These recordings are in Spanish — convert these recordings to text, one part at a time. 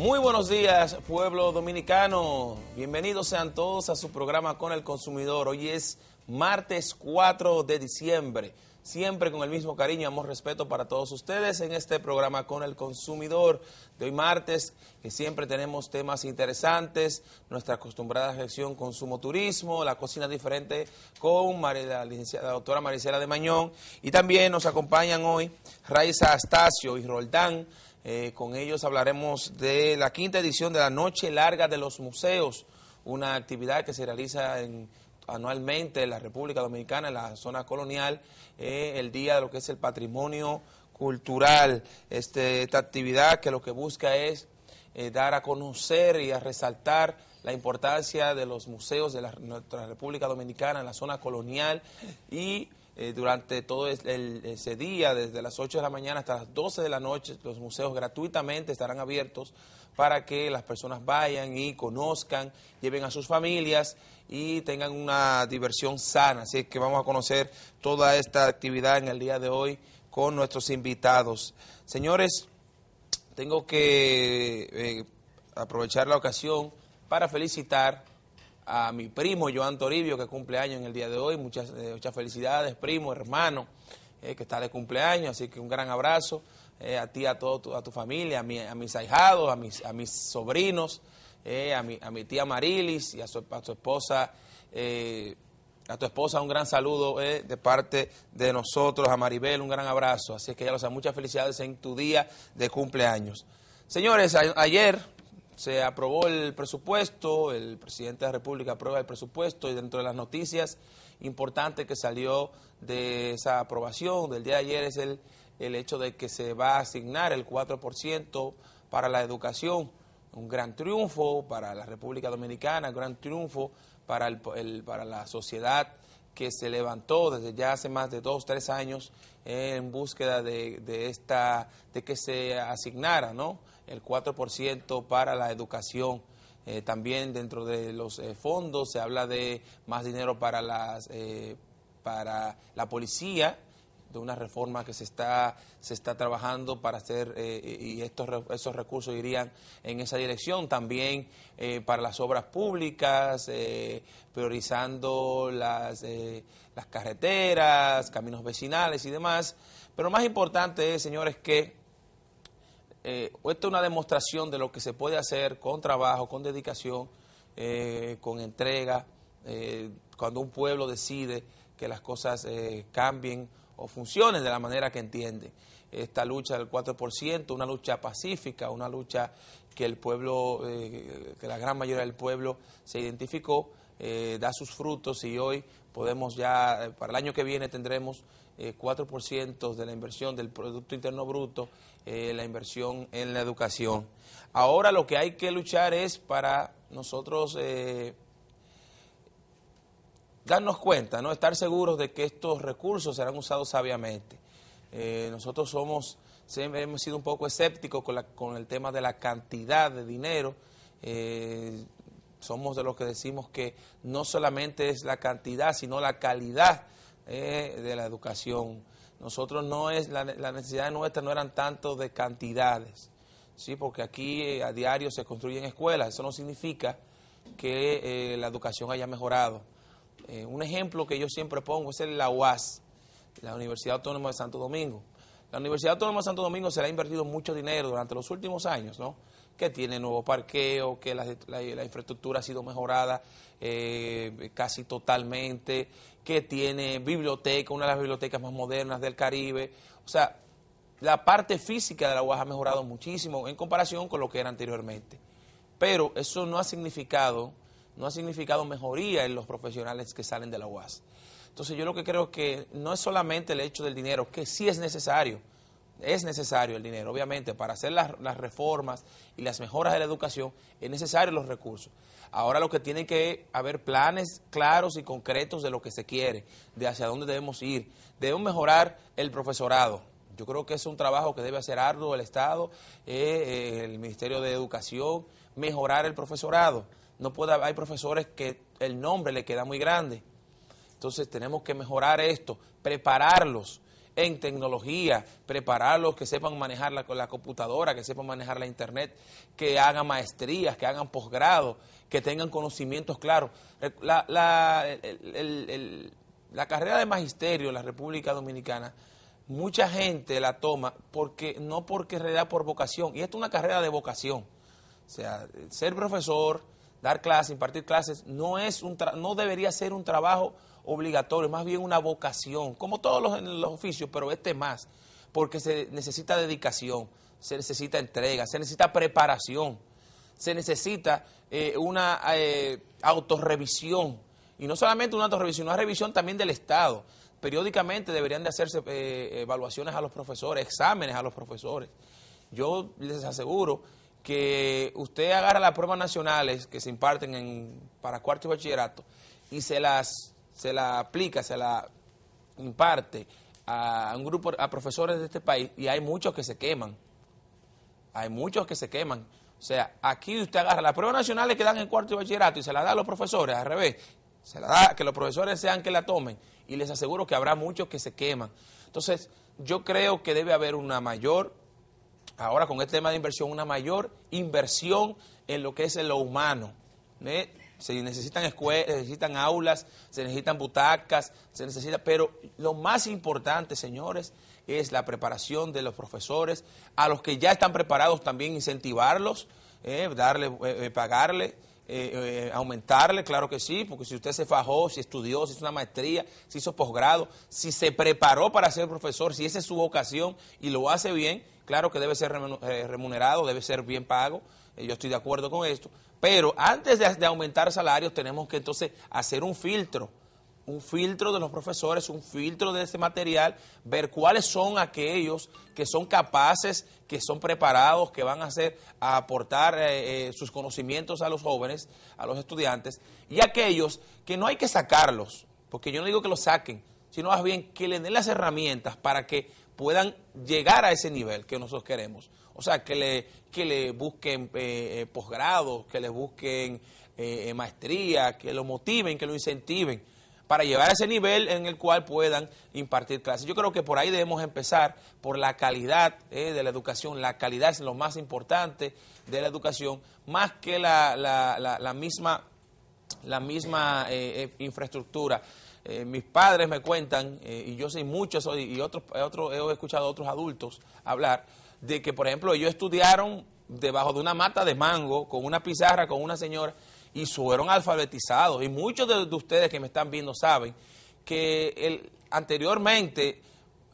Muy buenos días, pueblo dominicano. Bienvenidos sean todos a su programa con el consumidor. Hoy es martes 4 de diciembre. Siempre con el mismo cariño y amor, respeto para todos ustedes en este programa con el consumidor de hoy martes, que siempre tenemos temas interesantes, nuestra acostumbrada sección consumo turismo, la cocina diferente con la, doctora Maricela de Mañón y también nos acompañan hoy Raiza Astacio y Roldán eh, con ellos hablaremos de la quinta edición de la Noche Larga de los Museos, una actividad que se realiza anualmente en la República Dominicana, en la zona colonial, eh, el día de lo que es el patrimonio cultural. Este, esta actividad que lo que busca es eh, dar a conocer y a resaltar la importancia de los museos de la, nuestra República Dominicana en la zona colonial y eh, durante todo ese día, desde las 8 de la mañana hasta las 12 de la noche, los museos gratuitamente estarán abiertos para que las personas vayan y conozcan, lleven a sus familias y tengan una diversión sana. Así que vamos a conocer toda esta actividad en el día de hoy con nuestros invitados. Señores, tengo que eh, aprovechar la ocasión para felicitar a mi primo Joan Toribio, que cumple años en el día de hoy. Muchas, eh, muchas felicidades, primo, hermano, eh, que está de cumpleaños. Así que un gran abrazo eh, a ti, a toda tu, a tu familia, a, a, mis ahijados, a mis, a mis sobrinos, a, mi, a mi tía Marilis y a su, esposa. a tu esposa un gran saludo de parte de nosotros, a Maribel un gran abrazo. Así que ya lo sé, muchas felicidades en tu día de cumpleaños. Señores, ayer se aprobó el presupuesto, el presidente de la República aprueba el presupuesto y dentro de las noticias importantes que salió de esa aprobación del día de ayer es el, el hecho de que se va a asignar el 4% para la educación, un gran triunfo para la República Dominicana, un gran triunfo para, para la sociedad que se levantó desde ya hace más de dos, tres años en búsqueda de, de, esta, de que se asignara, ¿no? el 4% para la educación. Eh, también dentro de los eh, fondos se habla de más dinero para, las, eh, para la policía, de una reforma que se está, se está trabajando para hacer, y estos, esos recursos irían en esa dirección. También para las obras públicas, priorizando las, las carreteras, caminos vecinales y demás. Pero más importante es, señores, que eh, esta es una demostración de lo que se puede hacer con trabajo, con dedicación, eh, con entrega, eh, cuando un pueblo decide que las cosas eh, cambien o funcionen de la manera que entiende. Esta lucha del 4%, una lucha pacífica, una lucha que el pueblo, que la gran mayoría del pueblo se identificó, da sus frutos y hoy podemos ya, para el año que viene tendremos 4% eh, de la inversión del Producto Interno Bruto, eh, la inversión en la educación. Ahora lo que hay que luchar es para nosotros eh, darnos cuenta, no estar seguros de que estos recursos serán usados sabiamente. nosotros somos, hemos sido un poco escépticos con el tema de la cantidad de dinero somos de los que decimos que no solamente es la cantidad, sino la calidad de la educación. Nosotros no es, la, necesidad nuestra no eran tanto de cantidades, ¿sí? porque aquí eh, a diario se construyen escuelas, eso no significa que eh, la educación haya mejorado. Eh, un ejemplo que yo siempre pongo es el la UAS, la Universidad Autónoma de Santo Domingo. La Universidad Autónoma de Santo Domingo se le ha invertido mucho dinero durante los últimos años, ¿no? Que tiene nuevo parqueo, que la, infraestructura ha sido mejorada eh, casi totalmente, que tiene biblioteca, una de las bibliotecas más modernas del Caribe. O sea, la parte física de la UAS ha mejorado muchísimo en comparación con lo que era anteriormente. Pero eso no ha significado, no ha significado mejoría en los profesionales que salen de la UAS. Entonces yo lo que creo que no es solamente el hecho del dinero, que sí es necesario, es necesario el dinero, obviamente, para hacer las, reformas y las mejoras de la educación es necesario los recursos. Ahora lo que tiene que haber planes claros y concretos de lo que se quiere, de hacia dónde debemos ir. Debemos mejorar el profesorado. Yo creo que es un trabajo que debe hacer arduo el Estado, eh, eh, el Ministerio de Educación, mejorar el profesorado. No puede, hay profesores que el nombre le queda muy grande entonces tenemos que mejorar esto, prepararlos en tecnología, prepararlos que sepan manejar la, la computadora, que sepan manejar la internet, que hagan maestrías, que hagan posgrado, que tengan conocimientos claros. Eh, la, la, la carrera de magisterio en la República Dominicana, mucha gente la toma porque no porque en realidad por vocación, y esto es una carrera de vocación. O sea, ser profesor, dar clases, impartir clases, no, es un no debería ser un trabajo obligatorio, más bien una vocación, como todos los, los oficios, pero este más, porque se necesita dedicación, se necesita entrega, se necesita preparación, se necesita eh, una eh, autorrevisión, y no solamente una autorrevisión, una revisión también del Estado. Periódicamente deberían de hacerse eh, evaluaciones a los profesores, exámenes a los profesores. Yo les aseguro que usted agarra las pruebas nacionales que se imparten en, para cuarto y bachillerato y se las se la aplica, se la imparte a un grupo, a profesores de este país y hay muchos que se queman. Hay muchos que se queman. O sea, aquí usted agarra las pruebas nacionales que dan en cuarto y bachillerato y se las da a los profesores, al revés. Se la da, que los profesores sean que la tomen y les aseguro que habrá muchos que se queman. Entonces, yo creo que debe haber una mayor ahora con el este tema de inversión, una mayor inversión en lo que es lo humano. ¿eh? Se necesitan escuelas, se necesitan aulas, se necesitan butacas, se necesita, pero lo más importante, señores, es la preparación de los profesores, a los que ya están preparados también incentivarlos, ¿eh? darle, eh, eh, pagarle eh, eh, aumentarle, claro que sí, porque si usted se fajó, si estudió, si hizo una maestría, si hizo posgrado, si se preparó para ser profesor, si esa es su vocación y lo hace bien, claro que debe ser eh, remunerado, debe ser bien pago, yo estoy de acuerdo con esto, pero antes de aumentar salarios tenemos que entonces hacer un filtro un filtro de los profesores, un filtro de ese material, ver cuáles son aquellos que son capaces, que son preparados, que van a aportar eh, eh, sus conocimientos a los jóvenes, a los estudiantes, y aquellos que no hay que sacarlos, porque yo no digo que los saquen, sino más bien que le den las herramientas para que puedan llegar a ese nivel que nosotros queremos. O sea, que le, que le busquen eh, posgrados, que le busquen maestría, que lo motiven, que lo incentiven para llevar a ese nivel en el cual puedan impartir clases. Yo creo que por ahí debemos empezar, por la calidad eh, de la educación. La calidad es lo más importante de la educación, más que la, misma, la misma eh, eh, infraestructura. mis padres me cuentan, y yo sé muchos, y otros, otros, he escuchado a otros adultos hablar, de que, por ejemplo, ellos estudiaron debajo de una mata de mango, con una pizarra, con una señora, y fueron alfabetizados. Y muchos de, ustedes que me están viendo saben que el, anteriormente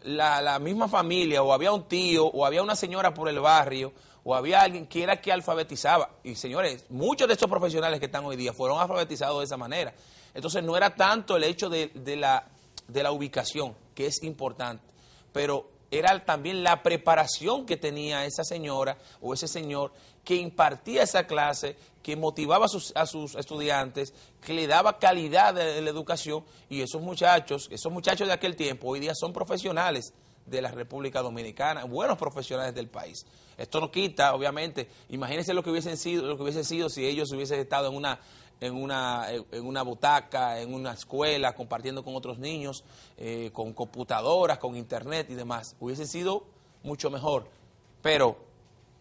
la, misma familia o había un tío o había una señora por el barrio o había alguien que era que alfabetizaba. Y señores, muchos de estos profesionales que están hoy día fueron alfabetizados de esa manera. Entonces no era tanto el hecho de, de, la, de la ubicación, que es importante, pero era también la preparación que tenía esa señora o ese señor que impartía esa clase, que motivaba a sus, estudiantes, que le daba calidad de, la educación y esos muchachos, esos muchachos de aquel tiempo hoy día son profesionales de la República Dominicana, buenos profesionales del país. Esto no quita, obviamente, imagínense lo que hubiesen sido, lo que hubiese sido si ellos hubiesen estado en una en una, en una butaca, en una escuela, compartiendo con otros niños, eh, con computadoras, con internet y demás. Hubiese sido mucho mejor. Pero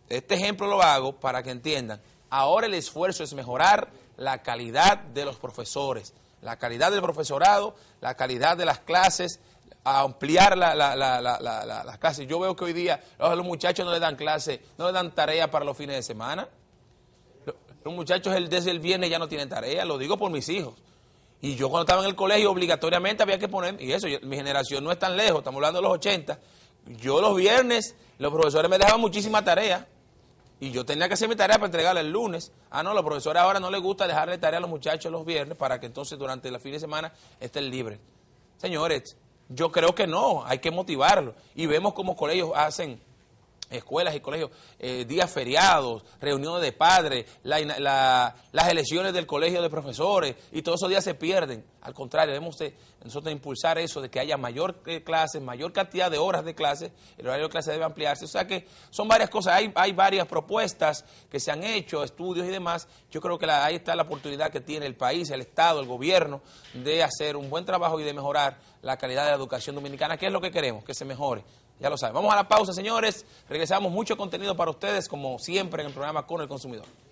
este ejemplo lo hago para que entiendan. Ahora el esfuerzo es mejorar la calidad de los profesores, la calidad del profesorado, la calidad de las clases, a ampliar las clases. Yo veo que hoy día los, muchachos no le dan clase, no le dan tarea para los fines de semana. Los, muchachos desde el viernes ya no tienen tarea, lo digo por mis hijos. Y yo cuando estaba en el colegio obligatoriamente había que poner, y eso, mi generación no es tan lejos, estamos hablando de los 80, yo los viernes los profesores me dejaban muchísima tarea y yo tenía que hacer mi tarea para entregarla el lunes. Ah, no, los profesores ahora no les gusta dejarle tarea a los muchachos los viernes para que entonces durante la fin de semana estén libres. Señores, yo creo que no, hay que motivarlo. Y vemos como colegios hacen escuelas y colegios, eh, días feriados, reuniones de padres, las elecciones del colegio de profesores, y todos esos días se pierden. Al contrario, debemos nosotros impulsar eso de que haya mayor eh, clases, mayor cantidad de horas de clases, el horario de clases debe ampliarse. O sea que son varias cosas, hay, hay varias propuestas que se han hecho, estudios y demás. Yo creo que ahí está la oportunidad que tiene el país, el Estado, el gobierno, de hacer un buen trabajo y de mejorar la calidad de la educación dominicana, que es lo que queremos, que se mejore. Ya lo saben. Vamos a la pausa, señores. Regresamos mucho contenido para ustedes, como siempre, en el programa Con el Consumidor.